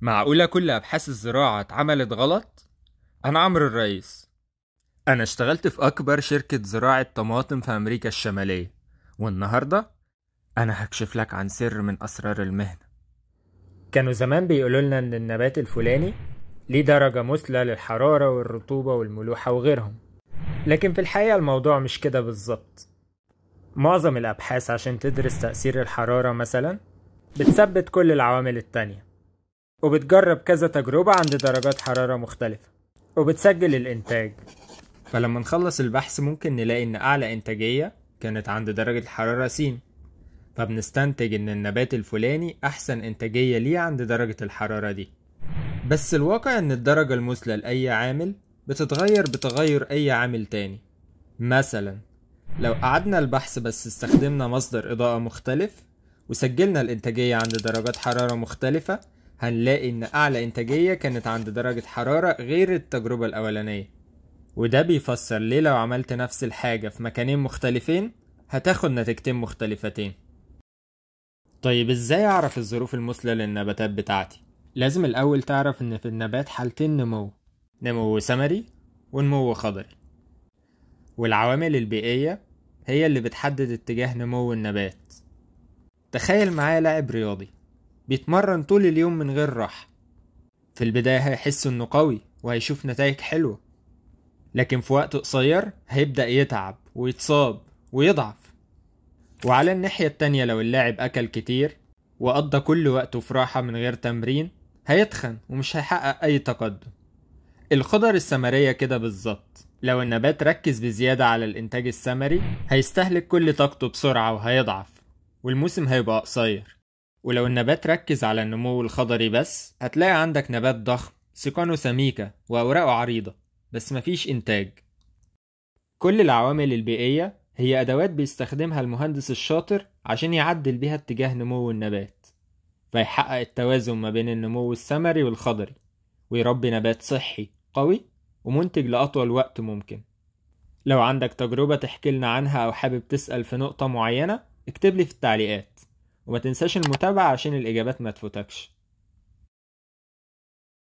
معقولة كل أبحاث الزراعة اتعملت غلط؟ أنا عمرو الرئيس أنا اشتغلت في أكبر شركة زراعة طماطم في أمريكا الشمالية والنهاردة أنا هكشف لك عن سر من أسرار المهنة كانوا زمان بيقولوا لنا إن النبات الفلاني ليه درجة مثلى للحرارة والرطوبة والملوحة وغيرهم لكن في الحقيقة الموضوع مش كده بالظبط معظم الأبحاث عشان تدرس تأثير الحرارة مثلا بتثبت كل العوامل التانية وبتجرب كذا تجربة عند درجات حرارة مختلفة وبتسجل الإنتاج فلما نخلص البحث ممكن نلاقي إن أعلى إنتاجية كانت عند درجة الحرارة س فبنستنتج إن النبات الفلاني أحسن إنتاجية ليه عند درجة الحرارة دي بس الواقع إن الدرجة المثلى لأي عامل بتتغير بتغير أي عامل تاني مثلا لو قعدنا البحث بس استخدمنا مصدر إضاءة مختلف وسجلنا الإنتاجية عند درجات حرارة مختلفة هنلاقي إن أعلى إنتاجية كانت عند درجة حرارة غير التجربة الأولانية وده بيفسر ليه لو عملت نفس الحاجة في مكانين مختلفين هتاخد نتيجتين مختلفتين طيب ازاي اعرف الظروف المثلى للنباتات بتاعتي لازم الاول تعرف ان في النبات حالتين نمو نمو ثمري ونمو خضري والعوامل البيئية هي اللي بتحدد اتجاه نمو النبات تخيل معايا لاعب رياضي بيتمرن طول اليوم من غير راحة في البداية هيحس انه قوي وهيشوف نتائج حلوة لكن في وقت قصير هيبدأ يتعب ويتصاب ويضعف وعلى الناحية التانية لو اللاعب أكل كتير وقضى كل وقته في راحة من غير تمرين هيتخن ومش هيحقق أي تقدم الخضر السمرية كده بالظبط لو النبات ركز بزيادة على الإنتاج السمري هيستهلك كل طاقته بسرعة وهيضعف والموسم هيبقى قصير ولو النبات ركز على النمو الخضري بس هتلاقي عندك نبات ضخم سيقانه سميكة وأوراقه عريضة بس مفيش إنتاج كل العوامل البيئية هي أدوات بيستخدمها المهندس الشاطر عشان يعدل بيها اتجاه نمو النبات فيحقق التوازن ما بين النمو الثمري والخضري ويربي نبات صحي قوي ومنتج لأطول وقت ممكن لو عندك تجربة تحكي لنا عنها أو حابب تسأل في نقطة معينة اكتب لي في التعليقات وما تنساش المتابعة عشان الإجابات ما تفوتكش